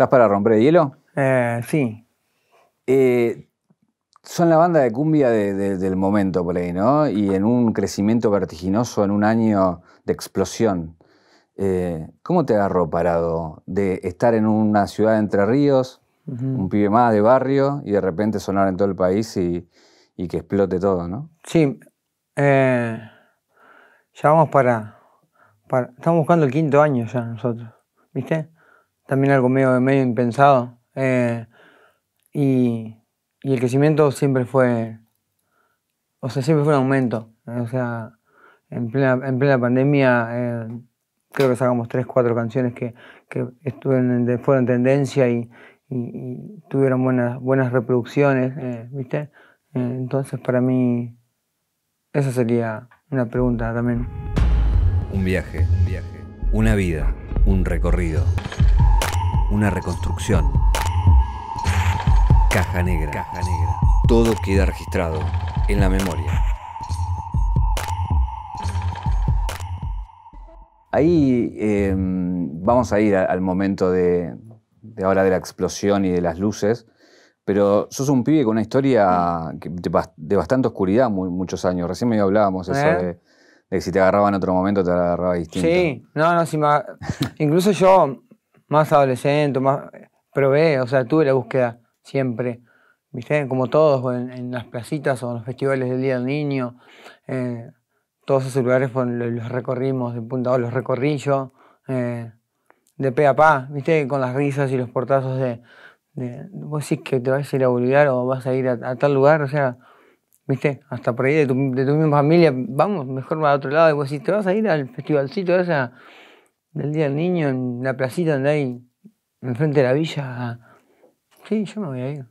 ¿Estás para romper el hielo? Eh, sí. Eh, son la banda de cumbia del momento por ahí, ¿no? Y en un crecimiento vertiginoso, en un año de explosión. Eh, ¿Cómo te agarró parado de estar en una ciudad de Entre Ríos, un pibe más de barrio, y de repente sonar en todo el país y, que explote todo, ¿no? Sí. ya vamos para... Estamos buscando el quinto año ya nosotros, ¿viste? también algo medio, medio impensado. Eh, y, el crecimiento siempre fue, o sea, siempre fue un aumento. O sea, en plena, pandemia eh, creo que sacamos tres, cuatro canciones que, estuvieron, fueron tendencia y, tuvieron buenas, buenas reproducciones, eh, ¿viste? entonces para mí esa sería una pregunta también. Un viaje, un viaje. Una vida, un recorrido una reconstrucción. Caja negra. negra. Todo queda registrado en la memoria. Ahí em, vamos a ir al momento de, ahora de la explosión y de las luces, pero sos un pibe con una historia de, bastante oscuridad muchos años. Recién me hablábamos eso eh. de, que si te agarraban en otro momento te agarraba distinto. Sí, no, no, si me... incluso yo más adolescente, más, probé, o sea, tuve la búsqueda siempre. ¿Viste? Como todos, en, las placitas o en los festivales del Día del Niño, eh, todos esos lugares los recorrimos de punta, los recorrillos eh, de pe a pa, ¿viste? Con las risas y los portazos de, vos decís que te vas a ir a lugar o vas a ir a, tal lugar, o sea, ¿viste? Hasta por ahí de tu, de tu misma familia, vamos, mejor va a otro lado, y vos decís, te vas a ir al festivalcito o sea del Día del Niño en la placita donde hay, enfrente de la villa. Sí, yo me voy a ir.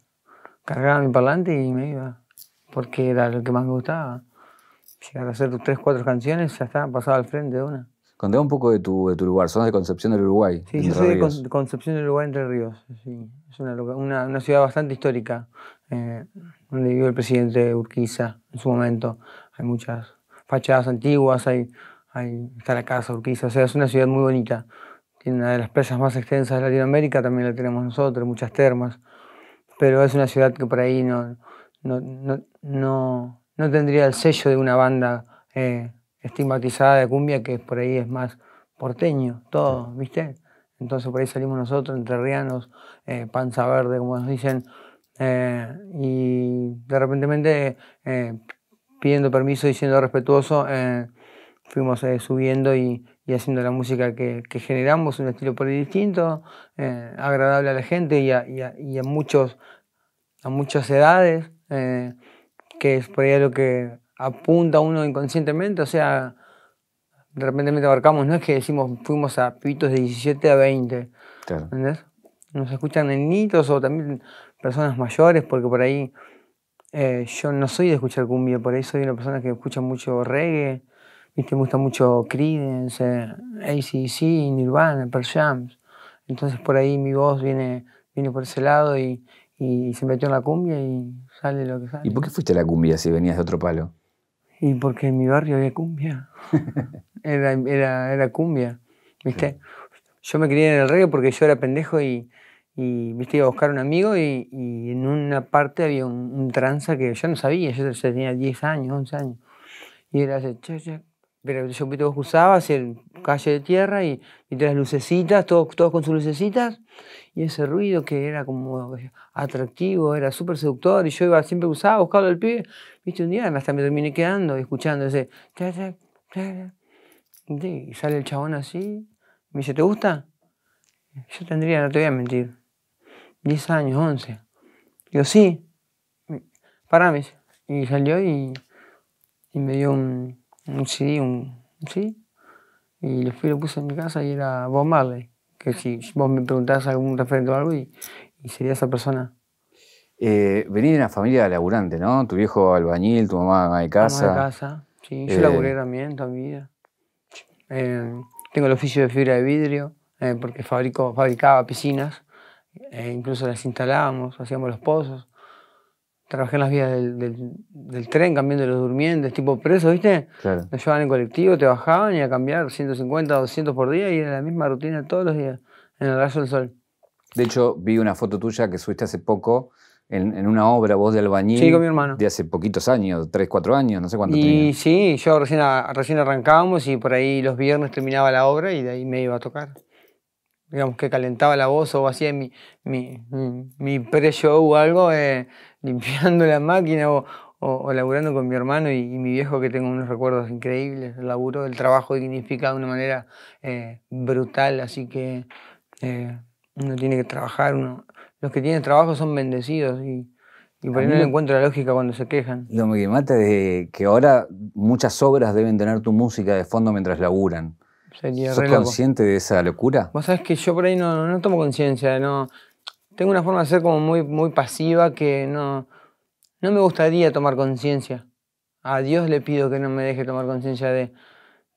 Cargaba mi parlante y me iba, porque era lo que más me gustaba. Llegar a hacer tres, cuatro canciones, ya estaba pasado al frente de una. Contame un poco de tu, de tu lugar. Sos de Concepción del Uruguay. Sí, yo soy de Concepción del Uruguay, Entre Ríos. Es una, una, ciudad bastante histórica, eh, donde vivió el presidente Urquiza en su momento. Hay muchas fachadas antiguas, hay Ahí está la casa Urquiza. O sea, es una ciudad muy bonita. Tiene una de las presas más extensas de Latinoamérica, también la tenemos nosotros, muchas termas. Pero es una ciudad que por ahí no, no, tendría el sello de una banda eh, estigmatizada de cumbia que por ahí es más porteño, todo, ¿viste? Entonces por ahí salimos nosotros, entrerrianos, eh, panza verde, como nos dicen, eh, y de repente pidiendo permiso diciendo siendo respetuoso fuimos eh, subiendo y, haciendo la música que, generamos, un estilo por distinto, eh, agradable a la gente y a, muchos, a muchas edades, eh, que es por ahí lo que apunta uno inconscientemente, o sea, de repente me abarcamos, no es que decimos fuimos a pibitos de 17 a 20, Nos escuchan nenitos o también personas mayores, porque por ahí yo no soy de escuchar cumbia, por ahí soy una persona que escucha mucho reggae, viste, me gusta mucho Creedence, eh, ACC, Nirvana, Pearl Jam. Entonces por ahí mi voz viene, viene por ese lado y, se metió en la cumbia y sale lo que sale. ¿Y por qué fuiste a la cumbia si venías de otro palo? Y porque en mi barrio había cumbia. era, cumbia, ¿viste? Yo me crié en el reggae porque yo era pendejo y, y iba a buscar a un amigo y, en una parte había un, tranza que yo no sabía, yo, tenía 10 años, 11 años. Y era así... che, pero yo que todos cruzaba hacia calle de tierra y, y las lucecitas, todos, todos con sus lucecitas, y ese ruido que era como atractivo, era súper seductor, y yo iba siempre usaba, buscaba el pie, viste, un día hasta me terminé quedando escuchando ese, y sale el chabón así, me dice, ¿te gusta? Yo tendría, no te voy a mentir, 10 años, 11. Yo, sí, pará, Y salió y me dio un un CD, un, sí, y lo fui lo puse en mi casa y era Bob Marley, que si vos me preguntás algún referente o algo y, sería esa persona. Eh, de una familia de laburante, ¿no? Tu viejo albañil, tu mamá de casa. casa, sí. Yo eh, laburé también toda mi vida. Eh, tengo el oficio de fibra de vidrio, eh, porque fabrico, fabricaba piscinas, incluso las instalábamos, hacíamos los pozos trabajé en las vías del, del, tren cambiando los durmientes, tipo preso, ¿viste? Claro. Nos llevaban en colectivo, te bajaban y a cambiar 150, 200 por día y era la misma rutina todos los días, en el rayo del sol. De hecho, vi una foto tuya que subiste hace poco en, una obra, vos de albañil. Sí, con mi hermano. De hace poquitos años, 3, 4 años, no sé cuánto. Y sí, yo recién, recién arrancábamos y por ahí los viernes terminaba la obra y de ahí me iba a tocar digamos, que calentaba la voz o hacía mi, mi, mi, pre-show o algo, eh, limpiando la máquina o, o, laburando con mi hermano y, mi viejo, que tengo unos recuerdos increíbles. El laburo, el trabajo dignifica de una manera eh, brutal, así que eh, uno tiene que trabajar. Uno, los que tienen trabajo son bendecidos y, por ahí no encuentro la lógica cuando se quejan. Lo que mata es que ahora muchas obras deben tener tu música de fondo mientras laburan. Sería consciente de esa locura? Vos sabés que yo por ahí no, tomo conciencia, no. Tengo una forma de ser como muy, muy pasiva que no, no me gustaría tomar conciencia. A Dios le pido que no me deje tomar conciencia de,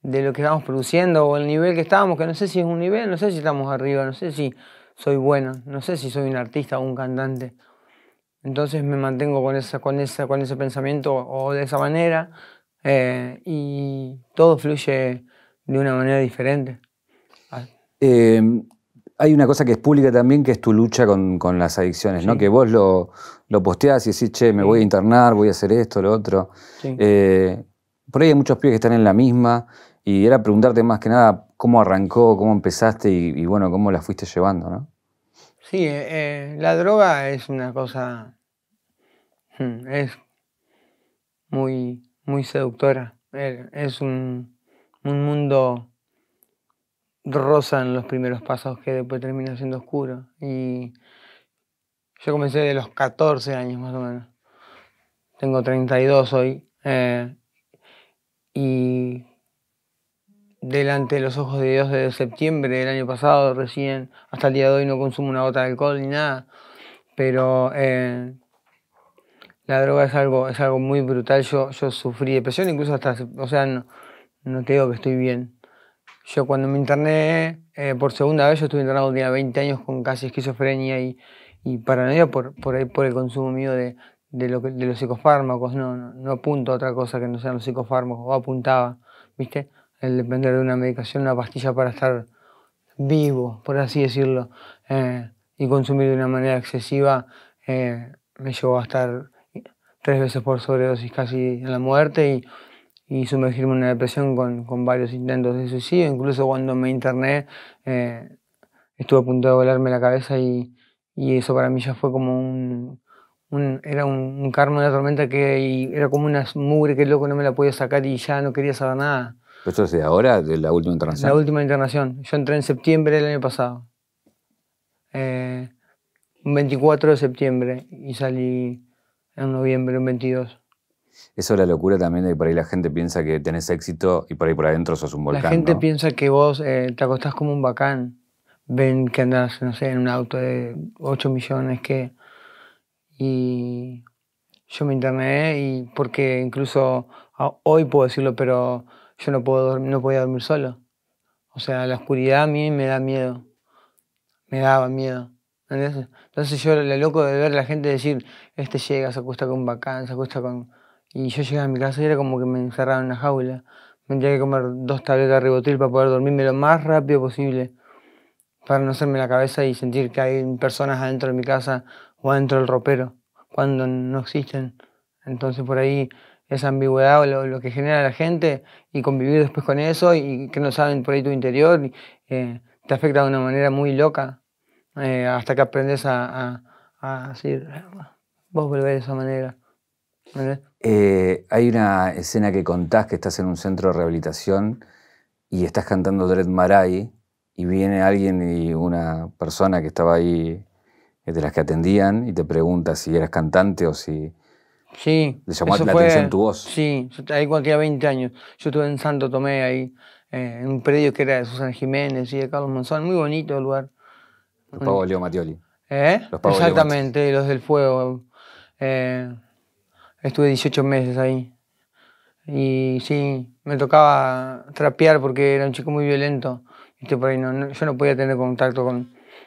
lo que estamos produciendo o el nivel que estamos, que no sé si es un nivel, no sé si estamos arriba, no sé si soy bueno, no sé si soy un artista o un cantante. Entonces me mantengo con, esa, con, esa, con ese pensamiento o de esa manera eh, y todo fluye de una manera diferente. Ah. Em, hay una cosa que es pública también, que es tu lucha con, las adicciones, ¿no? Que vos lo, lo, posteás y decís, che, me voy a internar, voy a hacer esto, lo otro. Eh, por ahí hay muchos pies que están en la misma y era preguntarte más que nada cómo arrancó, cómo empezaste y, bueno, cómo la fuiste llevando, ¿no? Sí, eh, eh, la droga es una cosa... Hmm, es muy, muy seductora. Es un un mundo rosa en los primeros pasos que después termina siendo oscuro. Y yo comencé de los 14 años más o menos. Tengo 32 hoy. Eh, y delante de los ojos de Dios de septiembre del año pasado, recién, hasta el día de hoy no consumo una gota de alcohol ni nada. Pero eh, la droga es algo, es algo muy brutal. Yo, yo sufrí depresión, incluso hasta, o sea, no te digo que estoy bien. Yo cuando me interné eh, por segunda vez, yo estuve internado, día 20 años con casi esquizofrenia y, paranoia por, por, por el consumo mío de, lo de los psicofármacos. No, no, apunto a otra cosa que no sean los psicofármacos, o apuntaba, ¿viste? El depender de una medicación, una pastilla para estar vivo, por así decirlo, eh, y consumir de una manera excesiva, eh, me llevó a estar tres veces por sobredosis casi en la muerte y y sumergirme en una depresión con, varios intentos de suicidio. Incluso cuando me interné, eh, estuve a punto de volarme la cabeza y, eso para mí ya fue como un, un era un, karma, tormenta que era como una mugre que el loco no me la podía sacar y ya no quería saber nada. ¿Esto es de ahora, de la última internación? La última internación. Yo entré en septiembre del año pasado. Eh, un 24 de septiembre y salí en noviembre, un 22. Eso es la locura también de que por ahí la gente piensa que tenés éxito y por ahí por adentro sos un volcán. La gente piensa que vos eh, te acostás como un bacán. Ven que andás, no sé, en un auto de 8 millones que. Y yo me interné y porque incluso hoy puedo decirlo, pero yo no puedo no podía dormir solo. O sea, la oscuridad a mí me da miedo. Me daba miedo. Entonces yo lo loco de ver a la gente decir, este llega, se acuesta con bacán, se acuesta con y yo llegaba a mi casa y era como que me encerraba en una jaula. Me tenía que comer dos tabletas de ribotil para poder dormirme lo más rápido posible. Para no hacerme la cabeza y sentir que hay personas adentro de mi casa o adentro del ropero, cuando no existen. Entonces por ahí esa ambigüedad o lo, que genera la gente y convivir después con eso y, que no saben por ahí tu interior, eh, te afecta de una manera muy loca eh, hasta que aprendes a, a, a, decir, ah, vos volver de esa manera. Eh, hay una escena que contás que estás en un centro de rehabilitación y estás cantando Dread Marai y viene alguien y una persona que estaba ahí eh, de las que atendían y te pregunta si eras cantante o si... Sí. Le llamó la atención tu voz. Sí, yo, ahí cuando tenía 20 años. Yo estuve en Santo Tomé ahí, eh, en un predio que era de Susana Jiménez y de Carlos Monzón, muy bonito el lugar. Los Pablo Leo Matioli. ¿Eh? Exactamente, los del fuego. Eh, Estuve 18 meses ahí. Y sí, me tocaba trapear porque era un chico muy violento. Este, por ahí yo no podía tener contacto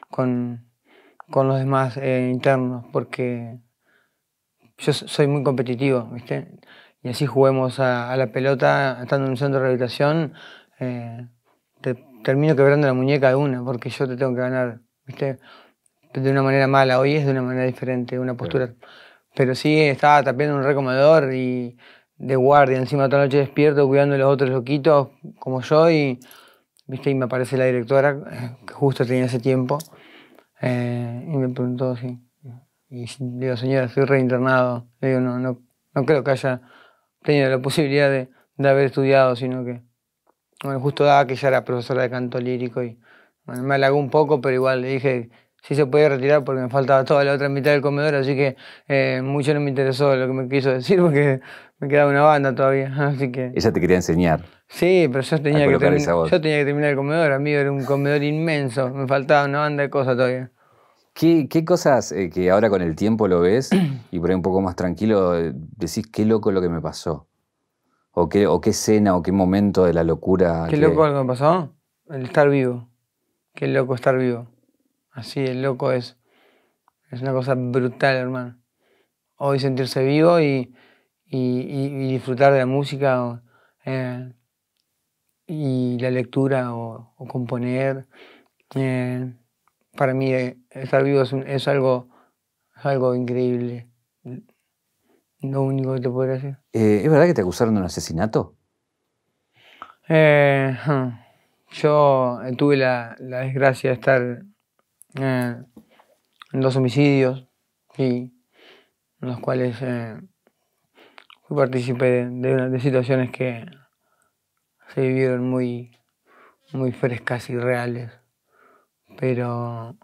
con, los demás eh, internos porque yo soy muy competitivo, ¿viste? Y así juguemos a, la pelota, estando en un centro de rehabilitación, eh, te termino quebrando la muñeca de una porque yo te tengo que ganar, ¿viste? De una manera mala, hoy es de una manera diferente, una postura... Pero sí, estaba tapiando un recomedor y de guardia, encima toda la noche despierto cuidando a los otros loquitos como yo y, ¿viste? y me aparece la directora, eh, que justo tenía ese tiempo, eh, y me preguntó si... Sí. Y digo, señora, estoy reinternado. Le digo, no, no, creo que haya tenido la posibilidad de, haber estudiado, sino que... Bueno, justo daba ah, que ella era profesora de canto lírico y me halagó un poco, pero igual le dije sí se podía retirar porque me faltaba toda la otra mitad del comedor, así que eh, mucho no me interesó lo que me quiso decir porque me quedaba una banda todavía, así Ella te quería enseñar. Sí, pero yo tenía, que terminar el comedor, amigo, era un comedor inmenso, me faltaba una banda de cosas todavía. ¿Qué, cosas eh, que ahora con el tiempo lo ves y por ahí un poco más tranquilo eh, decís qué loco lo que me pasó? ¿O qué, o escena o qué momento de la locura? ¿Qué loco lo que me pasó? El estar vivo. Qué loco estar vivo Así, el loco es, es una cosa brutal, hermano. Hoy sentirse vivo y, disfrutar de la música eh, y la lectura o, componer. Eh, para mí eh, estar vivo es, algo, algo increíble. Lo único que te puedo decir. ¿Es verdad que te acusaron de un asesinato? yo tuve la, la desgracia de estar en eh, dos homicidios, en los cuales eh, fui partícipe de, situaciones que se vivieron muy, muy frescas y reales, pero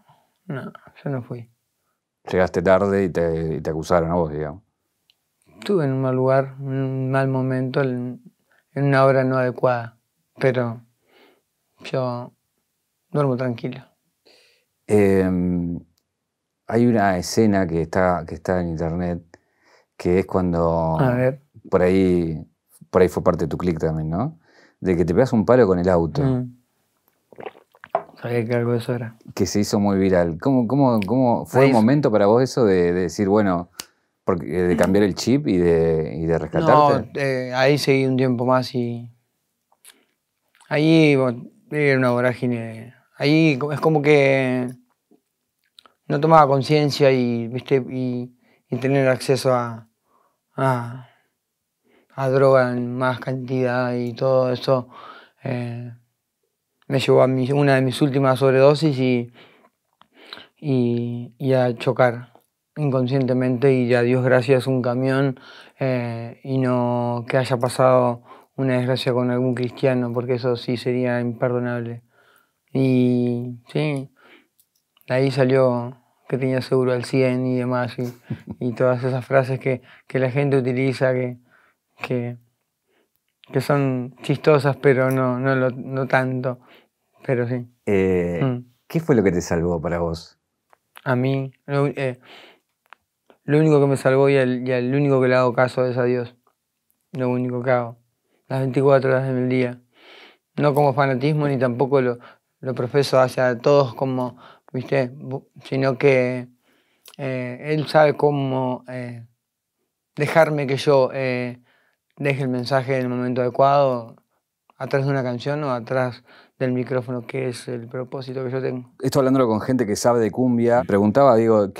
no, yo no fui. Llegaste tarde y te, y te acusaron a vos, digamos. Estuve en un mal lugar, en un mal momento, en una hora no adecuada, pero yo duermo tranquilo. Em, hay una escena que está, que está en internet que es cuando. Por ahí, por ahí fue parte de tu clic también, ¿no? De que te pegas un palo con el auto. Mm. Sabía que algo de eso era. Que se hizo muy viral. ¿Cómo, cómo, cómo fue el momento para vos eso de, decir, bueno, eh, de cambiar el chip y de, y de rescatarte? No, eh, ahí seguí un tiempo más y. Ahí era una vorágine. Ahí es como que no tomaba conciencia y, ¿viste? Y, tener acceso a, a, droga en más cantidad y todo eso eh, me llevó a una de mis últimas sobredosis y, a chocar inconscientemente y a Dios gracias un camión eh, y no que haya pasado una desgracia con algún cristiano porque eso sí sería imperdonable y sí ahí salió que tenía seguro al 100 y demás, y, todas esas frases que, la gente utiliza, que, que, son chistosas, pero no, no, lo, no tanto, pero sí. Eh, mm. ¿Qué fue lo que te salvó para vos? A mí, lo, eh, único que me salvó y el, único que le hago caso es a Dios. Lo único que hago. Las 24 horas del día. No como fanatismo ni tampoco lo, lo profeso hacia todos como ¿viste? Sino que eh, él sabe cómo eh, dejarme que yo eh, deje el mensaje en el momento adecuado, atrás de una canción o atrás del micrófono, que es el propósito que yo tengo. Esto hablándolo con gente que sabe de cumbia, preguntaba, digo,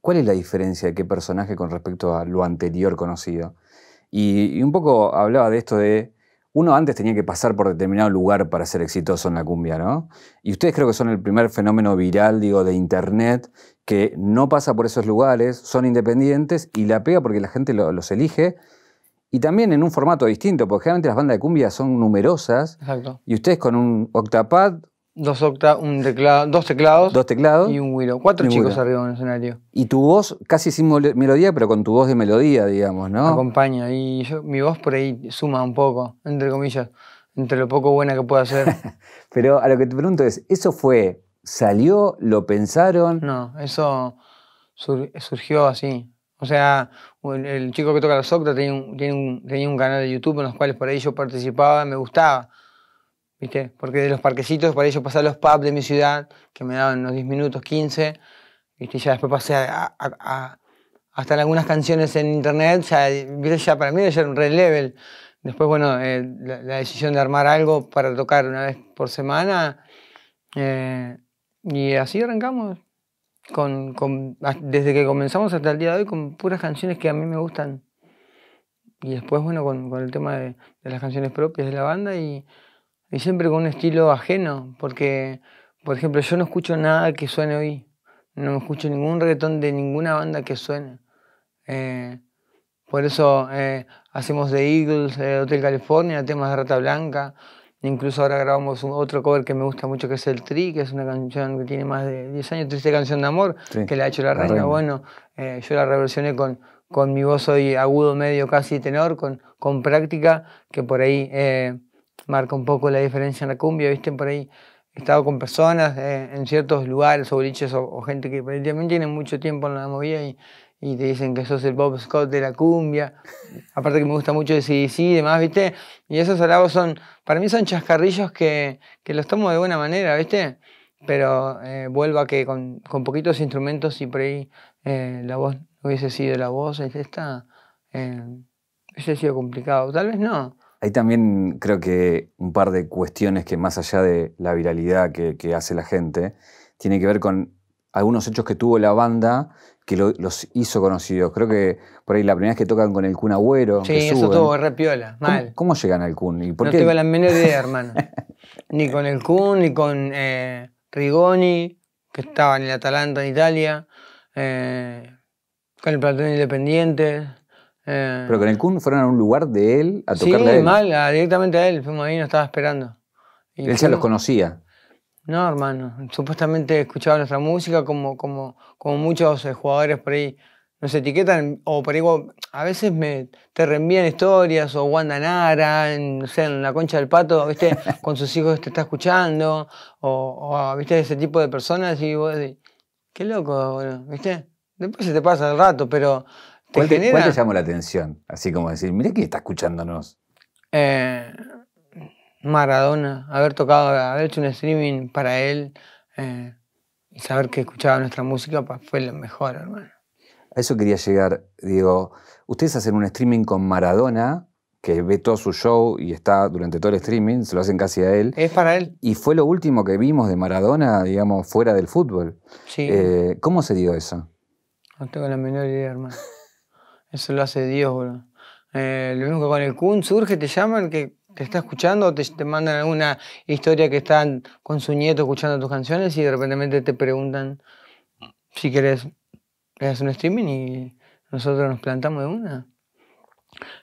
¿cuál es la diferencia de qué personaje con respecto a lo anterior conocido? y un poco hablaba de esto de uno antes tenía que pasar por determinado lugar para ser exitoso en la cumbia, ¿no? Y ustedes creo que son el primer fenómeno viral, digo, de Internet, que no pasa por esos lugares, son independientes y la pega porque la gente los elige. Y también en un formato distinto, porque generalmente las bandas de cumbia son numerosas. Exacto. Y ustedes con un octapad, Dos, octa, un teclado, dos teclados. Dos teclados. Y un güiro. Cuatro chicos arriba en el escenario. Y tu voz, casi sin melodía, pero con tu voz de melodía, digamos, ¿no? Acompaña. Y yo, mi voz por ahí suma un poco, entre comillas, entre lo poco buena que pueda ser. pero a lo que te pregunto es, ¿eso fue, salió, lo pensaron? No, eso surgió así. O sea, el, chico que toca la socta tenía un, tenía tenía un canal de YouTube en los cuales por ahí yo participaba, me gustaba. Porque de los parquecitos, para ello pasé a los pubs de mi ciudad, que me daban unos 10 minutos, 15, ¿viste? Y ya después pasé a, a, hasta en algunas canciones en internet, sea ya para mí era un red level. Después, bueno, eh, la, decisión de armar algo para tocar una vez por semana. Eh, y así arrancamos. Con, desde que comenzamos hasta el día de hoy con puras canciones que a mí me gustan. Y después, bueno, con, con el tema de, de las canciones propias de la banda y, y siempre con un estilo ajeno, porque, por ejemplo, yo no escucho nada que suene hoy. No escucho ningún reggaetón de ninguna banda que suene. Eh, por eso eh, hacemos The Eagles, eh, Hotel California, temas de Rata Blanca. Incluso ahora grabamos otro cover que me gusta mucho, que es el Tri, que es una canción que tiene más de 10 años, Triste Canción de Amor, que la ha hecho la, reina. Bueno, yo la reversioné con, con mi voz hoy agudo, medio, casi tenor, con, con práctica, que por ahí marca un poco la diferencia en la cumbia, ¿viste? Por ahí he estado con personas eh, en ciertos lugares o o, gente que también tiene mucho tiempo en la movida y, y te dicen que sos el Bob Scott de la cumbia. Aparte que me gusta mucho decir sí y demás, ¿viste? Y esos halagos son, para mí son chascarrillos que, que los tomo de buena manera, ¿viste? Pero eh, vuelvo a que con, poquitos instrumentos y por ahí eh, la voz hubiese sido la voz, esta, eh, hubiese sido complicado. Tal vez no, hay también creo que un par de cuestiones que más allá de la viralidad que, hace la gente, tiene que ver con algunos hechos que tuvo la banda que los hizo conocidos. Creo que por ahí la primera vez que tocan con el Kun Agüero. Sí, eso todo re piola, mal. ¿Cómo, llegan al Kun? no tengo la menor idea, hermano. ni con el Kun, ni con eh, Rigoni, que estaba en el Atalanta en Italia, eh, con el Platón Independiente pero eh, Pero con el Kun fueron a un lugar de él a tocarle sí, a él. mal, directamente a él. Fuimos ahí, nos estaba esperando. Y él ya los conocía. No, hermano. Supuestamente escuchaba nuestra música como, como, como muchos eh, jugadores por ahí nos etiquetan, o por ahí a veces me, te reenvían historias, o Wanda Nara, en, no sé, en la concha del pato, ¿viste? con sus hijos te está escuchando, o, ¿viste? Ese tipo de personas, y vos decís, qué loco, ¿viste? Después se te pasa el rato, pero ¿Cuál te, llamó la atención? Así como decir, mirá quién está escuchándonos. Eh, Maradona, haber tocado, haber hecho un streaming para él eh, y saber que escuchaba nuestra música pues, fue lo mejor, hermano. A eso quería llegar, digo, ustedes hacen un streaming con Maradona, que ve todo su show y está durante todo el streaming, se lo hacen casi a él. Es para él. Y fue lo último que vimos de Maradona, digamos, fuera del fútbol. Sí. Eh, ¿Cómo se dio eso? No tengo la menor idea, hermano. Eso lo hace Dios, eh, lo mismo que con el Kun surge, te llaman, que te está escuchando, te, mandan alguna historia que están con su nieto escuchando tus canciones y de repente te preguntan si querés, hacer un streaming y nosotros nos plantamos de una.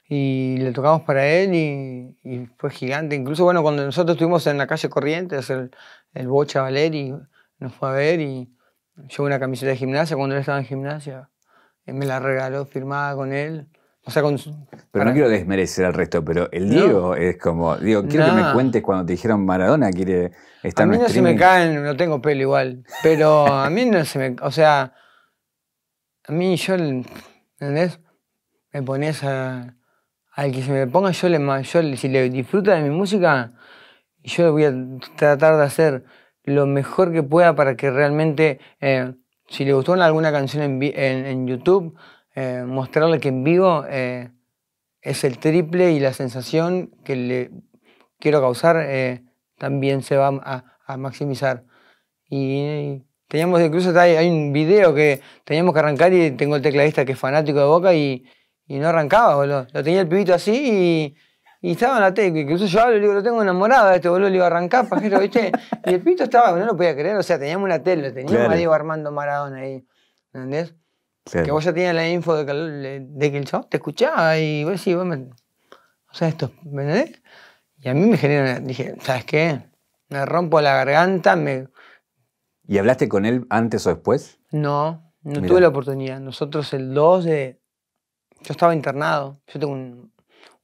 Y le tocamos para él y, fue gigante. Incluso, bueno, cuando nosotros estuvimos en la calle Corrientes, el, el Bocha Valeri nos fue a ver y llevó una camiseta de gimnasia cuando él estaba en gimnasia me la regaló firmada con él. O sea, con, pero no quiero desmerecer al resto, pero el Diego es como. Digo, quiero que me cuentes cuando te dijeron Maradona quiere estar A mí no se me caen, no tengo pelo igual. Pero a mí no se me. O sea, a mí yo. ¿Entendés? Me pones a. Al que se me ponga, yo le. Yo, si le disfruta de mi música, yo voy a tratar de hacer lo mejor que pueda para que realmente. Eh, si le gustó alguna canción en, YouTube, eh, mostrarle que en vivo eh, es el triple y la sensación que le quiero causar eh, también se va a, maximizar. Y teníamos, incluso hay, un video que teníamos que arrancar y tengo el tecladista que es fanático de Boca y, y no arrancaba, boludo. Lo tenía el pibito así y y estaba en la tele, incluso yo hablo y digo, lo tengo enamorado de este boludo, le iba a arrancar, pajero, ¿viste? Y el pito estaba, no lo podía creer, o sea, teníamos una tele, teníamos a Diego Armando Maradona ahí, ¿entendés? Que vos ya tenías la info de que, el show te escuchaba y vos decís, vos me... O sea, esto, Y a mí me genera, dije, ¿sabes qué? Me rompo la garganta, me... ¿Y hablaste con él antes o después? No, no tuve la oportunidad. Nosotros el 2 de... Yo estaba internado, yo tengo un,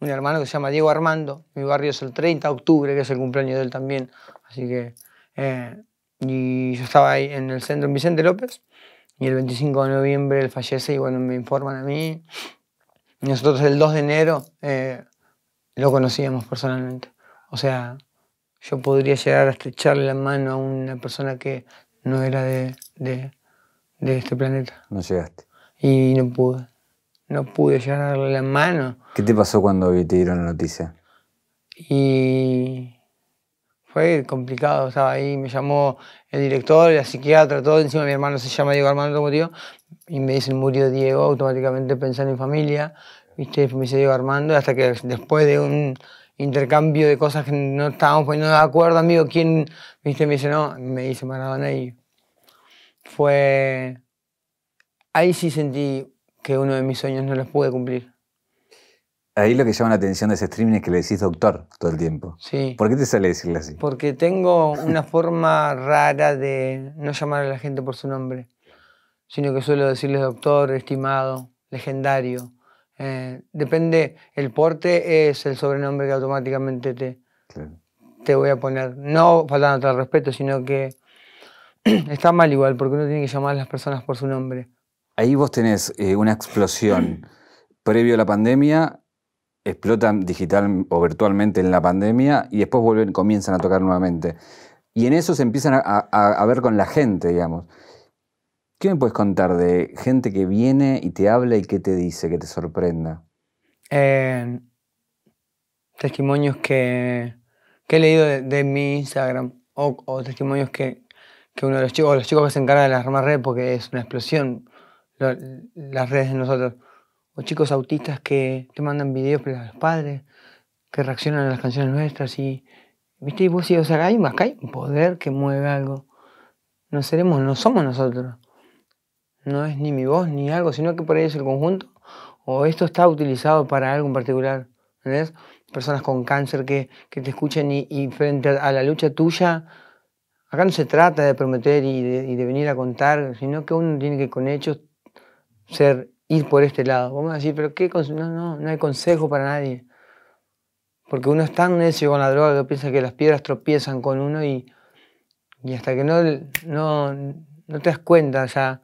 un hermano que se llama Diego Armando, mi barrio es el 30 de octubre, que es el cumpleaños de él también, así que... Eh, y yo estaba ahí en el centro en Vicente López, y el 25 de noviembre él fallece y bueno, me informan a mí. nosotros el 2 de enero eh, lo conocíamos personalmente. O sea, yo podría llegar a estrecharle la mano a una persona que no era de, de este planeta. No llegaste. Y no pude. No pude llegar a darle la mano ¿Qué te pasó cuando te dieron la noticia? Y fue complicado, estaba ahí, me llamó el director, la psiquiatra, todo, encima mi hermano se llama Diego Armando como tío, y me dicen murió Diego, automáticamente pensando en familia, ¿viste? me dice Diego Armando, hasta que después de un intercambio de cosas que no estábamos poniendo de acuerdo, amigo, ¿quién? ¿Viste? Me dice, no, me dice Maradona y fue... Ahí sí sentí que uno de mis sueños no los pude cumplir. Ahí lo que llama la atención de ese streaming es que le decís doctor todo el tiempo. Sí. ¿Por qué te sale decirle así? Porque tengo una forma rara de no llamar a la gente por su nombre, sino que suelo decirles doctor, estimado, legendario. Eh, depende, el porte es el sobrenombre que automáticamente te, te voy a poner. No faltando al respeto, sino que está mal igual, porque uno tiene que llamar a las personas por su nombre. Ahí vos tenés eh, una explosión previo a la pandemia explotan digital o virtualmente en la pandemia y después vuelven, comienzan a tocar nuevamente. Y en eso se empiezan a, ver con la gente, digamos. ¿Qué me puedes contar de gente que viene y te habla y qué te dice, que te sorprenda? Eh, testimonios que, he leído de, mi Instagram o, testimonios que, uno de los chicos, o los chicos que se encargan de las ramas redes, porque es una explosión las redes de nosotros o chicos autistas que te mandan videos para los padres, que reaccionan a las canciones nuestras y, ¿viste? Y vos sí, o sea, hay, acá hay un poder que mueve algo. No seremos, no somos nosotros. No es ni mi voz ni algo, sino que por ahí es el conjunto o esto está utilizado para algo en particular. ¿Entendés? Personas con cáncer que, te escuchan y, frente a la lucha tuya, acá no se trata de prometer y de venir a contar, sino que uno tiene que con hechos ser ir por este lado. Vamos a decir, pero qué no, no, no hay consejo para nadie. Porque uno es tan necio con la droga que piensa que las piedras tropiezan con uno y, hasta que no, no, te das cuenta ya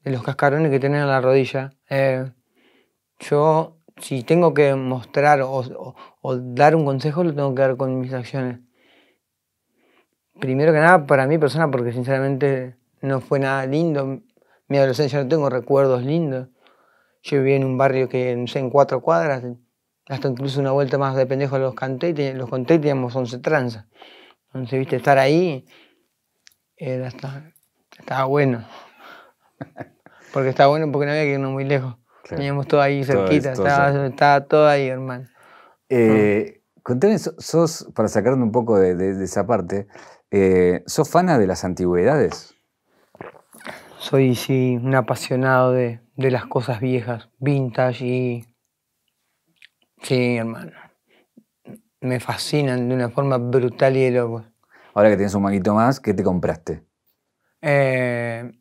de los cascarones que tienen en la rodilla. Eh, yo, si tengo que mostrar o, o, dar un consejo, lo tengo que dar con mis acciones. Primero que nada, para mi persona, porque sinceramente no fue nada lindo. Mi adolescencia no tengo recuerdos lindos. Yo vivía en un barrio que, no sé, en cuatro cuadras, hasta incluso una vuelta más de pendejo los canté, los conté teníamos 11 tranzas. Entonces, viste, estar ahí era, estaba, bueno. Porque estaba bueno porque no había que irnos muy lejos. Teníamos todo ahí cerquita, estaba, todo ahí, hermano. Eh, Contame, sos, para sacarme un poco de, esa parte, eh, ¿sos fana de las antigüedades? Soy sí un apasionado de, las cosas viejas, vintage y... Sí, hermano. Me fascinan de una forma brutal y de Ahora que tienes un maguito más, ¿qué te compraste? Eh,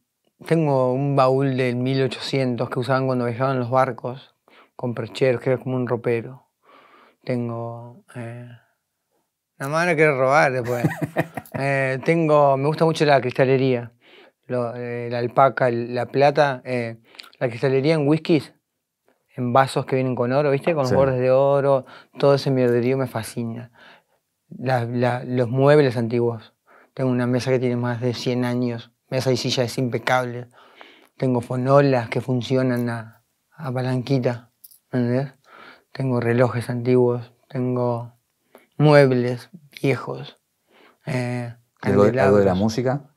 tengo un baúl del 1800 que usaban cuando viajaban los barcos, con percheros, que era como un ropero. Tengo... Eh, nada más no quiero robar después. Eh, tengo... Me gusta mucho la cristalería. Eh, la alpaca, la plata, eh, la que saliría en whiskies, en vasos que vienen con oro, ¿viste? Con bordes de oro, todo ese mierderío me fascina. los muebles antiguos. Tengo una mesa que tiene más de 100 años, mesa y silla es impecable. Tengo fonolas que funcionan a, palanquita, ¿entendés? Tengo relojes antiguos, tengo muebles viejos. Eh, ¿Algo de la música?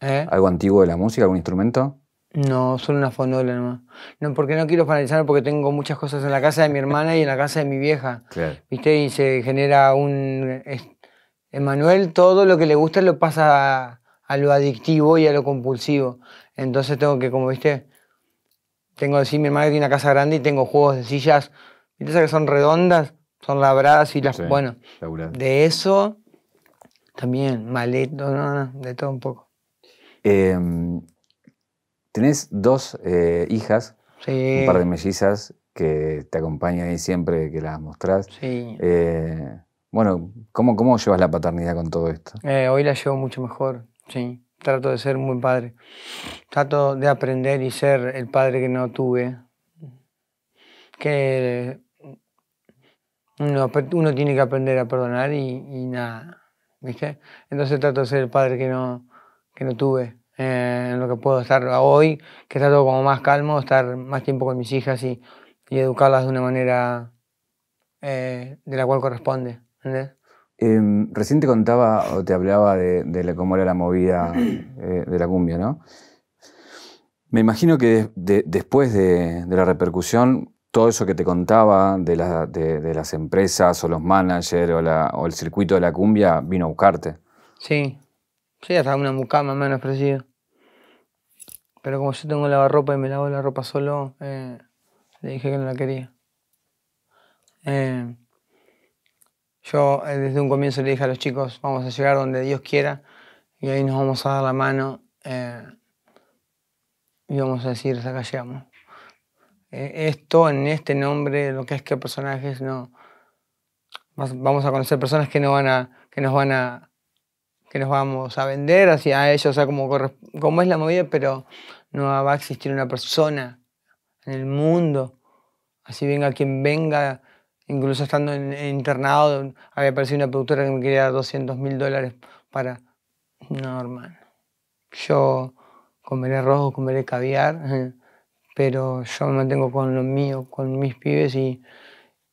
¿Eh? ¿Algo antiguo de la música, algún instrumento? No, solo una fonola nomás. No, porque no quiero finalizar porque tengo muchas cosas en la casa de mi hermana y en la casa de mi vieja. ¿Viste? Y se genera un... Emanuel todo lo que le gusta lo pasa a, lo adictivo y a lo compulsivo. Entonces tengo que, como viste, tengo decir mi hermana tiene una casa grande y tengo juegos de sillas, viste que son redondas, son labradas y las... bueno, de eso también, maleto, no, de todo un poco. Em, tenés dos eh, hijas, un par de mellizas que te acompañan ahí siempre que las mostrás. Eh, bueno, ¿cómo, ¿cómo llevas la paternidad con todo esto? Eh, hoy la llevo mucho mejor, sí. Trato de ser un buen padre. Trato de aprender y ser el padre que no tuve. Que uno, tiene que aprender a perdonar y, y nada. ¿Viste? Entonces trato de ser el padre que no, que no tuve, eh, en lo que puedo estar hoy, que está todo como más calmo, estar más tiempo con mis hijas y, educarlas de una manera eh, de la cual corresponde. ¿entendés? Em, recién te contaba o te hablaba de, cómo era la movida eh, de la cumbia, ¿no? Me imagino que después de, la repercusión todo eso que te contaba de, las empresas o los managers o, o, el circuito de la cumbia vino a buscarte. Sí, Sí, hasta una mucama me han Pero como yo tengo lavarropa y me lavo la ropa solo, eh, le dije que no la quería. Eh, yo eh, desde un comienzo le dije a los chicos, vamos a llegar donde Dios quiera y ahí nos vamos a dar la mano y vamos a decir, hasta acá llegamos. esto, en este nombre, lo que es que personajes, no... Vamos a conocer personas que, no van a, que nos van a que nos vamos a vender hacia ellos, o sea, como, como es la movida, pero no va a existir una persona en el mundo, así venga quien venga, incluso estando internado, había aparecido una productora que me quería dar 200 mil dólares para... No, hermano. Yo comeré rojo, comeré caviar, pero yo me mantengo con lo mío, con mis pibes y,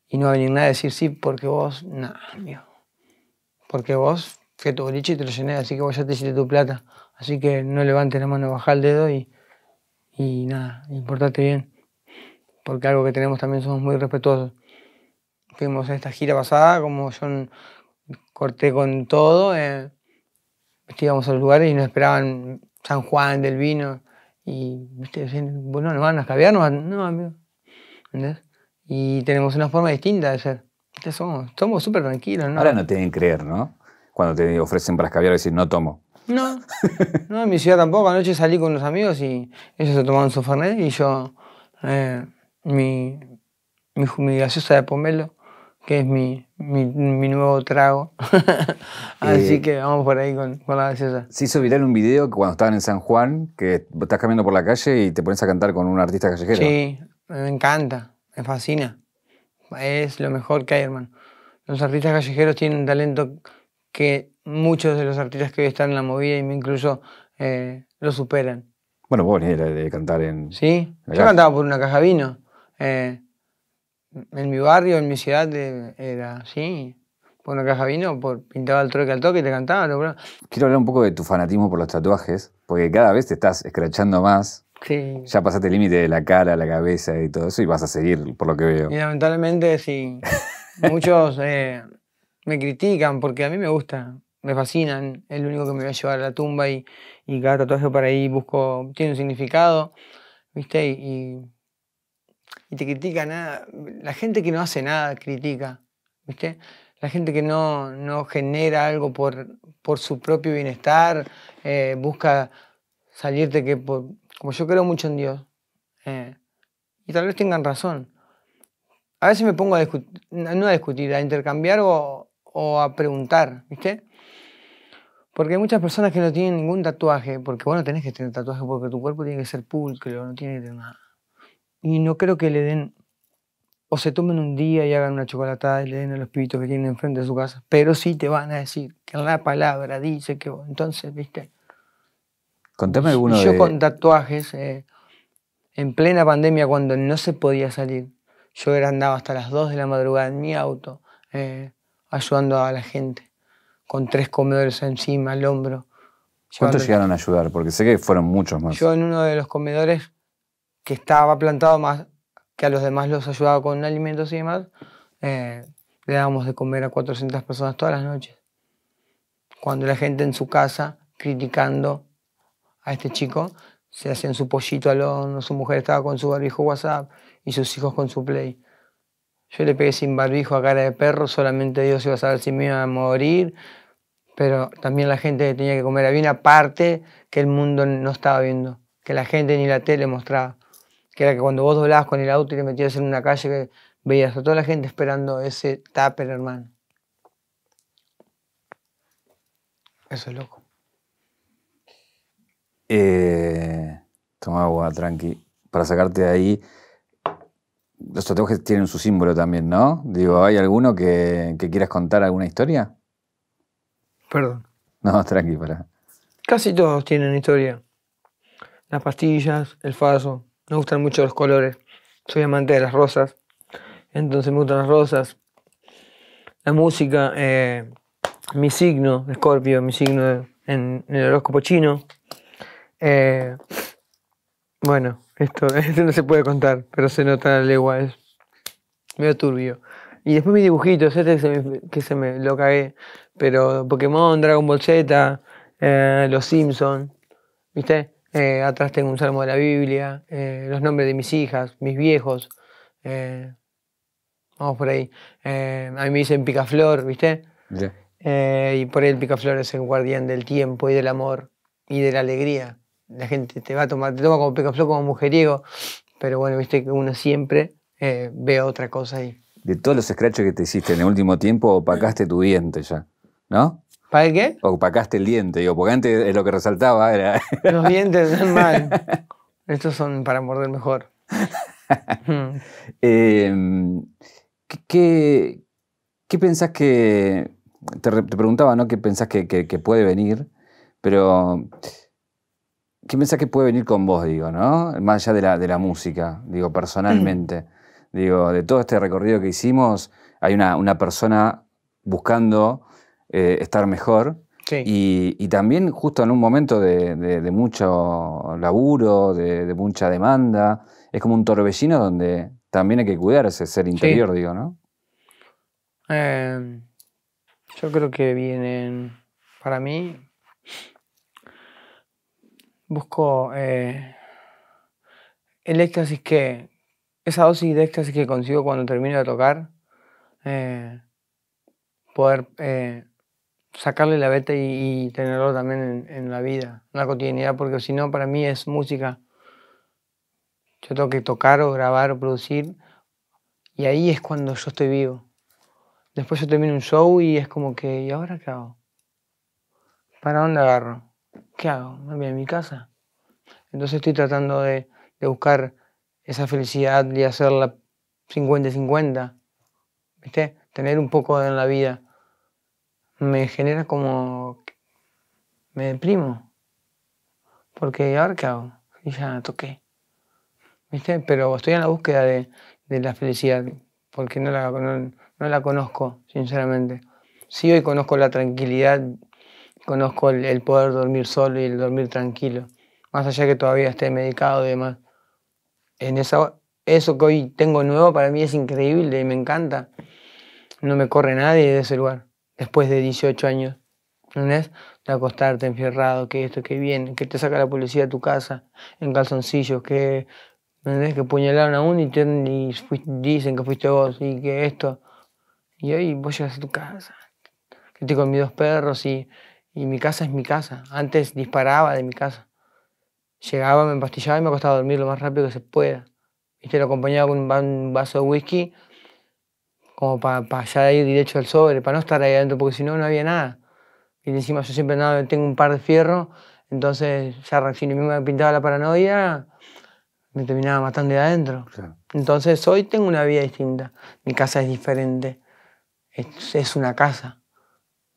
y no va a venir nada a decir sí porque vos, nada, mío. Porque vos que tu boliche te lo llené, así que vos ya te hiciste tu plata. Así que no levantes la mano, baja el dedo y, y nada, importate bien. Porque algo que tenemos también somos muy respetuosos. Fuimos esta gira pasada, como yo corté con todo, eh, íbamos a los lugares y nos esperaban San Juan del Vino. Y, bueno, nos van a caviar, no, no, amigo. ¿Entendés? Y tenemos una forma distinta de ser. Somos súper tranquilos, ¿no? Ahora no te deben creer, ¿no? cuando te ofrecen para y decir no tomo? No, no, en mi ciudad tampoco. Anoche salí con unos amigos y ellos se tomaron su Fernet y yo eh, mi, gaseosa de pomelo, que es mi, mi, mi nuevo trago. Así eh, que vamos por ahí con, la gaseosa. Se hizo viral un video cuando estaban en San Juan, que estás caminando por la calle y te pones a cantar con un artista callejero. Sí, me encanta, me fascina. Es lo mejor que hay, hermano. Los artistas callejeros tienen talento que muchos de los artistas que hoy están en la movida y me incluso eh, lo superan. Bueno, vos venís de, de, cantar en... Sí, yo cantaba por una caja vino. Eh, en mi barrio, en mi ciudad, eh, era así. Por una caja vino, por, pintaba el troque al toque y te cantaba. Quiero hablar un poco de tu fanatismo por los tatuajes, porque cada vez te estás escrachando más. Sí. Ya pasaste el límite de la cara, la cabeza y todo eso, y vas a seguir, por lo que veo. Y lamentablemente, sí. Muchos me critican porque a mí me gusta, me fascinan, es lo único que me va a llevar a la tumba y, y cada tatuaje para ahí busco, tiene un significado, ¿viste? Y, te critica nada, la gente que no hace nada critica, ¿viste? La gente que no, genera algo por, por su propio bienestar, busca eh, busca salirte que, por, como yo creo mucho en Dios, eh, y tal vez tengan razón. A veces me pongo a discutir, no a discutir, a intercambiar o o a preguntar, ¿viste? Porque hay muchas personas que no tienen ningún tatuaje, porque bueno, tenés que tener tatuaje porque tu cuerpo tiene que ser pulcro, no tiene que tener nada. Y no creo que le den, o se tomen un día y hagan una chocolatada y le den a los pibitos que tienen enfrente de su casa, pero sí te van a decir que la palabra dice que entonces, ¿viste? Contame alguno yo con tatuajes, eh, en plena pandemia cuando no se podía salir, yo andaba hasta las 2 de la madrugada en mi auto, eh, ayudando a la gente, con tres comedores encima, al hombro. ¿Cuántos llegaron a ayudar? Porque sé que fueron muchos más. Yo en uno de los comedores que estaba plantado más, que a los demás los ayudaba con alimentos y demás, eh, le dábamos de comer a 400 personas todas las noches. Cuando la gente en su casa, criticando a este chico, se hacían su pollito al horno, su mujer estaba con su barbijo WhatsApp y sus hijos con su play. Yo le pegué sin barbijo a cara de perro, solamente Dios iba a saber si me iba a morir, pero también la gente tenía que comer. Había una parte que el mundo no estaba viendo, que la gente ni la tele mostraba, que era que cuando vos doblabas con el auto y te metías en una calle, que veías a toda la gente esperando ese tupper, hermano. Eso es loco. Eh, toma agua, tranqui. Para sacarte de ahí, los tatuajes tienen su símbolo también, ¿no? Digo, ¿hay alguno que, quieras contar alguna historia? Perdón. No, tranqui, para. Casi todos tienen historia. Las pastillas, el falso. Me gustan mucho los colores. Soy amante de las rosas. Entonces me gustan las rosas. La música, eh, mi signo, Scorpio. mi signo en, el horóscopo chino. Eh, bueno, esto, esto no se puede contar, pero se nota la legua, es medio turbio. Y después mi dibujitos, este que se me, lo cagué, pero Pokémon, Dragon Ball Z, eh, Los Simpson, ¿viste? Eh, atrás tengo un salmo de la Biblia, eh, los nombres de mis hijas, mis viejos. vamos por ahí. a mí me dicen picaflor, ¿viste? y por ahí el picaflor es el guardián del tiempo y del amor y de la alegría la gente te va a tomar, te toma como pecafló como mujeriego, pero bueno, viste que uno siempre eh, ve otra cosa ahí. De todos los scratches que te hiciste en el último tiempo, opacaste tu diente ya, ¿no? ¿Para qué? Opacaste el diente, digo, porque antes lo que resaltaba era... Los dientes son mal. Estos son para morder mejor. Hmm. Em, ¿qué, ¿qué, pensás que... Te, preguntaba, ¿no? ¿Qué pensás que puede venir? Pero ¿Qué mensaje puede venir con vos, digo, ¿no? Más allá de la, de la música, digo, personalmente. digo, de todo este recorrido que hicimos, hay una, persona buscando eh, estar mejor. Sí. Y, también justo en un momento de, mucho laburo, de, mucha demanda, es como un torbellino donde también hay que cuidarse, ser interior, digo, ¿no? Em, yo creo que vienen, para mí, busco eh, el éxtasis que, esa dosis de éxtasis que consigo cuando termino de tocar, eh, poder eh, sacarle la beta y, tenerlo también en, en, la vida, en la cotidianidad, porque si no, para mí es música. Yo tengo que tocar o grabar o producir, y ahí es cuando yo estoy vivo. Después yo termino un show y es como que, ¿y ahora qué hago? ¿Para dónde agarro? ¿qué hago? ¿Me voy a mi casa? Entonces estoy tratando de, buscar esa felicidad y hacerla 50-50, ¿viste? Tener un poco en la vida me genera como... me deprimo. Porque ahora qué hago? Y ya toqué. ¿Viste? Pero estoy en la búsqueda de, la felicidad, porque no la, la conozco, sinceramente. Sí hoy conozco la tranquilidad Conozco el, poder dormir solo y el dormir tranquilo, más allá que todavía esté medicado y demás. En esa, eso que hoy tengo nuevo para mí es increíble y me encanta. No me corre nadie de ese lugar, después de 18 años. ¿No es? De acostarte enfierrado, que esto, que viene, que te saca la policía de tu casa en calzoncillos, que, ¿no es? que puñalaron a uno y, dicen que fuiste vos y que esto. Y hoy vos llegas a tu casa, que estoy con mis dos perros y y mi casa es mi casa. Antes disparaba de mi casa. Llegaba, me empastillaba y me costaba dormir lo más rápido que se pueda. Y te lo acompañaba con un vaso de whisky, como para pa ya ir derecho al sobre, para no estar ahí adentro, porque si no, no había nada. Y encima yo siempre andaba, tengo un par de fierros, entonces ya reaccioné, mismo me pintaba la paranoia, me terminaba matando de adentro. Entonces hoy tengo una vida distinta, mi casa es diferente, es una casa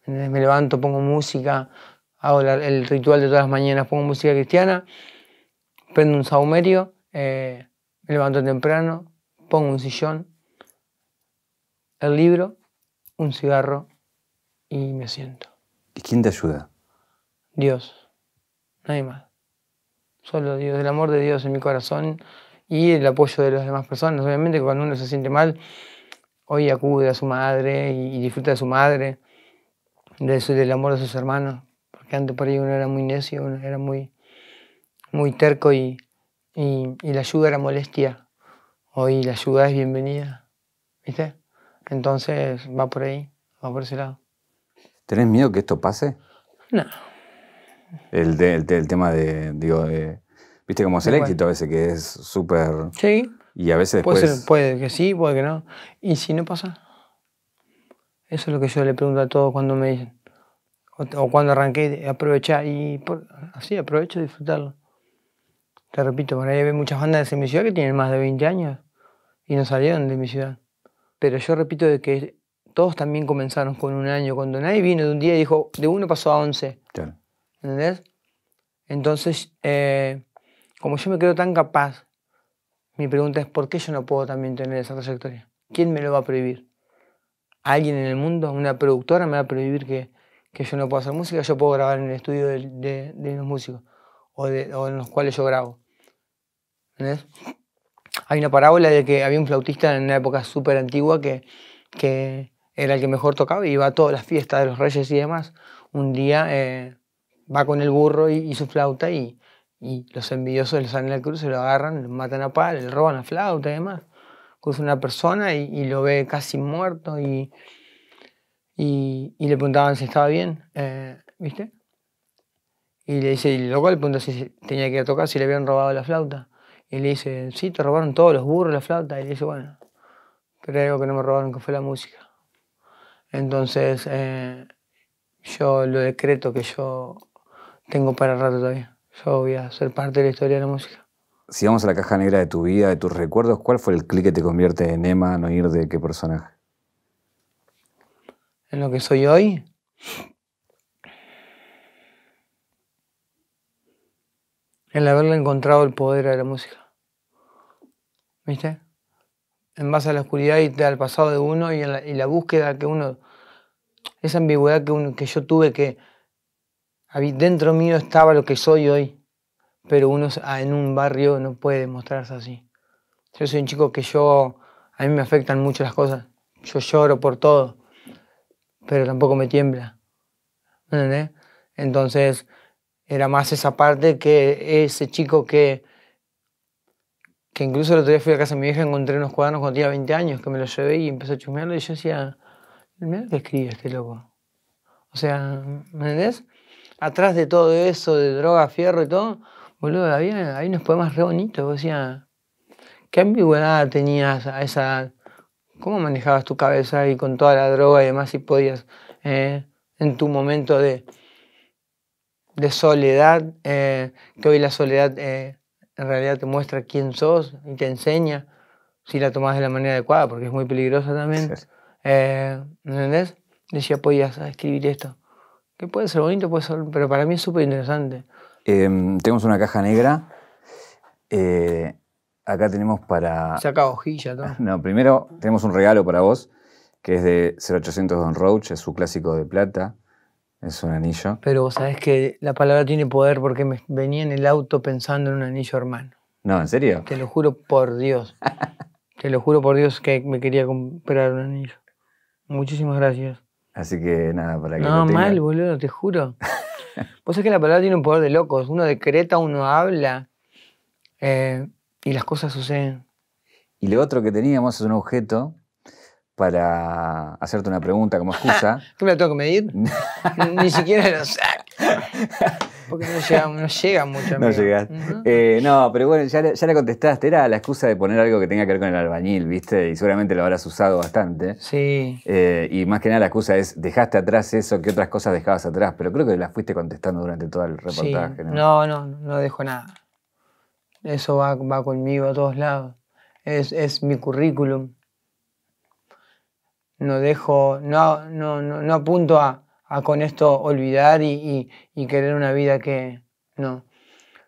me levanto, pongo música, hago el ritual de todas las mañanas, pongo música cristiana, prendo un saumerio, eh, me levanto temprano, pongo un sillón, el libro, un cigarro y me siento. ¿Y quién te ayuda? Dios, nadie más. Solo Dios, el amor de Dios en mi corazón y el apoyo de las demás personas. Obviamente cuando uno se siente mal, hoy acude a su madre y disfruta de su madre de del amor de sus hermanos, porque antes por ahí uno era muy necio, uno era muy, muy terco y, y, la ayuda era molestia. Hoy la ayuda es bienvenida, ¿viste? Entonces va por ahí, va por ese lado. ¿Tenés miedo que esto pase? No. El, del tema de, digo, viste cómo es el éxito a veces, que es súper... Sí. Y a veces después... Puede, puede que sí, puede que no. ¿Y si no pasa? Eso es lo que yo le pregunto a todos cuando me dicen. O, cuando arranqué, aprovechar y así aprovecho disfrutarlo. Te repito, por ahí hay muchas bandas de mi ciudad que tienen más de 20 años y no salieron de mi ciudad. Pero yo repito de que todos también comenzaron con un año. Cuando nadie vino de un día y dijo, de uno pasó a 11. ¿Entendés? Entonces, eh, como yo me creo tan capaz, mi pregunta es, ¿por qué yo no puedo también tener esa trayectoria? ¿Quién me lo va a prohibir? alguien en el mundo, una productora, me va a prohibir que, yo no pueda hacer música, yo puedo grabar en el estudio de, los músicos o, en los cuales yo grabo. Hay una parábola de que había un flautista en una época súper antigua que, que era el que mejor tocaba y iba a todas las fiestas de los reyes y demás. Un día eh, va con el burro y, su flauta y, y, los envidiosos le salen la cruz, se lo agarran, lo matan a pal, le roban la flauta y demás cruza una persona y, lo ve casi muerto y, y, le preguntaban si estaba bien, eh, ¿viste? Y le dice, y cual le pregunta si tenía que ir a tocar, si le habían robado la flauta. Y le dice, sí, te robaron todos los burros, la flauta. Y le dice, bueno, pero algo que no me robaron, que fue la música. Entonces, eh, yo lo decreto que yo tengo para rato todavía. Yo voy a ser parte de la historia de la música si vamos a la caja negra de tu vida, de tus recuerdos, ¿cuál fue el clic que te convierte en Emma, no ir de qué personaje? ¿En lo que soy hoy? El haberle encontrado el poder a la música. ¿Viste? En base a la oscuridad y al pasado de uno y, la, y la, búsqueda que uno. Esa ambigüedad que, uno, que yo tuve que. Dentro mío estaba lo que soy hoy pero uno ah, en un barrio no puede mostrarse así. Yo soy un chico que yo, a mí me afectan mucho las cosas. Yo lloro por todo, pero tampoco me tiembla. ¿Entendés? Entonces, era más esa parte que ese chico que, que incluso el otro día fui a casa de mi vieja, encontré unos cuadernos cuando tenía 20 años, que me los llevé y empecé a chusmearlo y yo decía, mira que escribe este loco. O sea, ¿me entendés? Atrás de todo eso, de droga, fierro y todo, Boludo, había, unos poemas re bonitos, o sea, ¿qué ambigüedad tenías a esa ¿Cómo manejabas tu cabeza y con toda la droga y demás si podías eh, en tu momento de, de soledad, eh, que hoy la soledad eh, en realidad te muestra quién sos y te enseña, si la tomás de la manera adecuada, porque es muy peligrosa también, sí. ¿entendés? Decía, podías escribir esto, que puede ser bonito, puede ser, pero para mí es súper interesante. Em, tenemos una caja negra. Eh, acá tenemos para. Saca hojilla, ¿no? No, primero tenemos un regalo para vos, que es de 0800 Don Roach, es su clásico de plata. Es un anillo. Pero vos sabés que la palabra tiene poder porque me venía en el auto pensando en un anillo hermano. No, ¿en serio? Te lo juro por Dios. Te lo juro por Dios que me quería comprar un anillo. Muchísimas gracias. Así que nada, para que. No, mal, boludo, te juro. Vos sabés que la palabra tiene un poder de locos. Uno decreta, uno habla eh, y las cosas suceden. Y lo otro que teníamos es un objeto para hacerte una pregunta como excusa. ¿Qué me la tengo que medir? Ni siquiera lo saco. Porque no llega, mucho. No eh, no, pero bueno, ya, ya la contestaste. Era la excusa de poner algo que tenga que ver con el albañil, ¿viste? Y seguramente lo habrás usado bastante. Sí. Eh, y más que nada la excusa es, dejaste atrás eso, que otras cosas dejabas atrás? Pero creo que la fuiste contestando durante todo el reportaje. ¿no? no, no, dejo nada. Eso va, va conmigo a todos lados. Es, es mi currículum. No dejo, no, no, no, no apunto a a con esto olvidar y, querer una vida que no.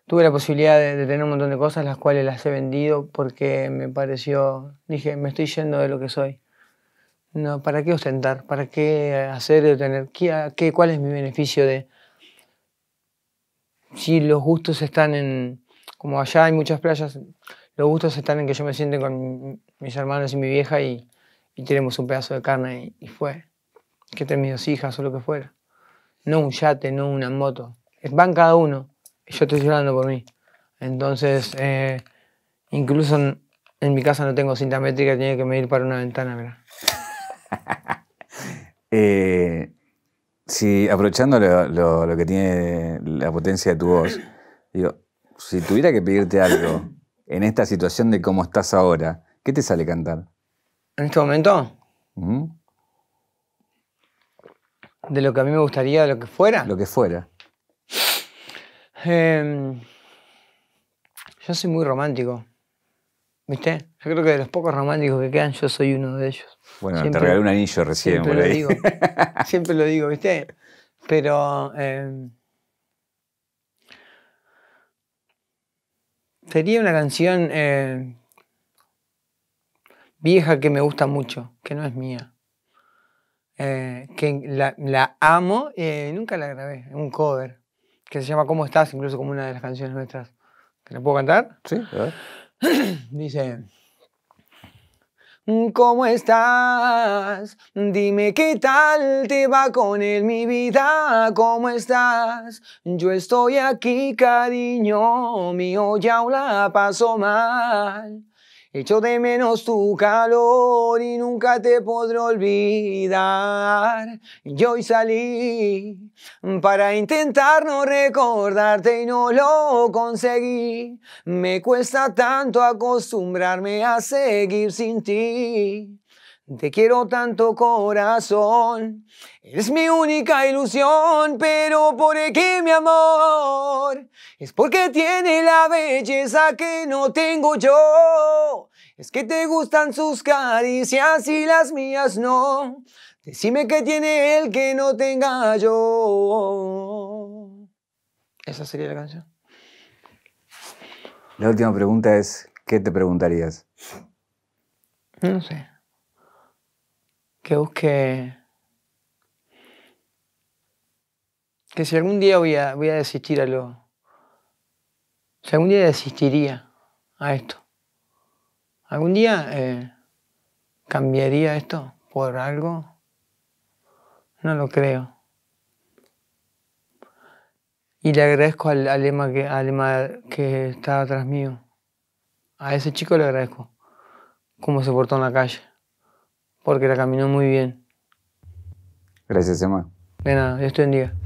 Tuve la posibilidad de, tener un montón de cosas, las cuales las he vendido porque me pareció, dije, me estoy yendo de lo que soy. No, ¿Para qué ostentar? ¿Para qué hacer de tener? ¿Qué, qué, cuál es mi beneficio de...? Si los gustos están en... Como allá hay muchas playas, los gustos están en que yo me siente con mis hermanos y mi vieja y, tenemos un pedazo de carne y fue que estén mis hijas o lo que fuera. No un yate, no una moto. Van cada uno. yo estoy llorando por mí. Entonces, eh, incluso en, mi casa no tengo cinta métrica, tiene que medir para una ventana, mira. eh, si, aprovechando lo, que tiene la potencia de tu voz, digo, si tuviera que pedirte algo en esta situación de cómo estás ahora, ¿qué te sale cantar? ¿En este momento? De lo que a mí me gustaría, de lo que fuera. Lo que fuera. Em, yo soy muy romántico. ¿Viste? Yo creo que de los pocos románticos que quedan, yo soy uno de ellos. Bueno, te regalé un anillo recién, siempre Lo digo, siempre lo digo, ¿viste? Pero. Em, sería una canción em, vieja que me gusta mucho, que no es mía. Eh, que la, amo eh, y nunca la grabé, un cover, que se llama ¿Cómo estás? Incluso como una de las canciones nuestras. ¿Te la puedo cantar? Sí, Dice... ¿Cómo estás? Dime qué tal te va con él, mi vida. ¿Cómo estás? Yo estoy aquí, cariño mío, ya la paso mal. Echo de menos tu calor y nunca te podré olvidar. Yo hoy salí para intentar no recordarte y no lo conseguí. Me cuesta tanto acostumbrarme a seguir sin ti. Te quiero tanto corazón, eres mi única ilusión, pero por qué mi amor es porque tiene la belleza que no tengo yo. Es que te gustan sus caricias y las mías no. Decime qué tiene él que no tenga yo. Esa sería la canción. La última pregunta es, ¿qué te preguntarías? No sé que busque que si algún día voy a, voy a desistir a lo... Si algún día desistiría a esto. Algún día eh, cambiaría esto por algo. No lo creo. Y le agradezco al, lema que, al que estaba atrás mío. A ese chico le agradezco cómo se portó en la calle porque la caminó muy bien. Gracias, Emma. De nada, estoy en día.